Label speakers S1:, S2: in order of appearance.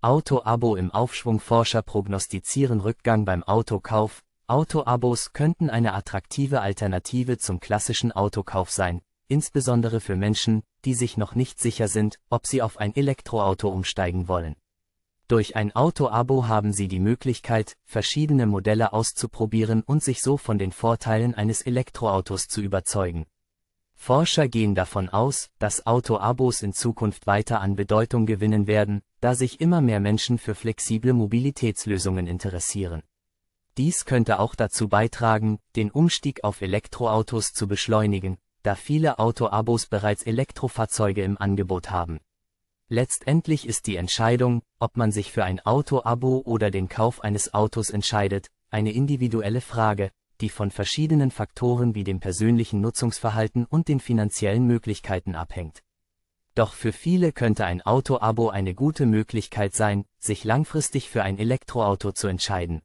S1: Auto-Abo im Aufschwung Forscher prognostizieren Rückgang beim Autokauf. Auto-Abos könnten eine attraktive Alternative zum klassischen Autokauf sein, insbesondere für Menschen, die sich noch nicht sicher sind, ob sie auf ein Elektroauto umsteigen wollen. Durch ein Auto-Abo haben sie die Möglichkeit, verschiedene Modelle auszuprobieren und sich so von den Vorteilen eines Elektroautos zu überzeugen. Forscher gehen davon aus, dass Auto-Abos in Zukunft weiter an Bedeutung gewinnen werden, da sich immer mehr Menschen für flexible Mobilitätslösungen interessieren. Dies könnte auch dazu beitragen, den Umstieg auf Elektroautos zu beschleunigen, da viele Auto-Abos bereits Elektrofahrzeuge im Angebot haben. Letztendlich ist die Entscheidung, ob man sich für ein Auto-Abo oder den Kauf eines Autos entscheidet, eine individuelle Frage, die von verschiedenen Faktoren wie dem persönlichen Nutzungsverhalten und den finanziellen Möglichkeiten abhängt. Doch für viele könnte ein Auto-Abo eine gute Möglichkeit sein, sich langfristig für ein Elektroauto zu entscheiden,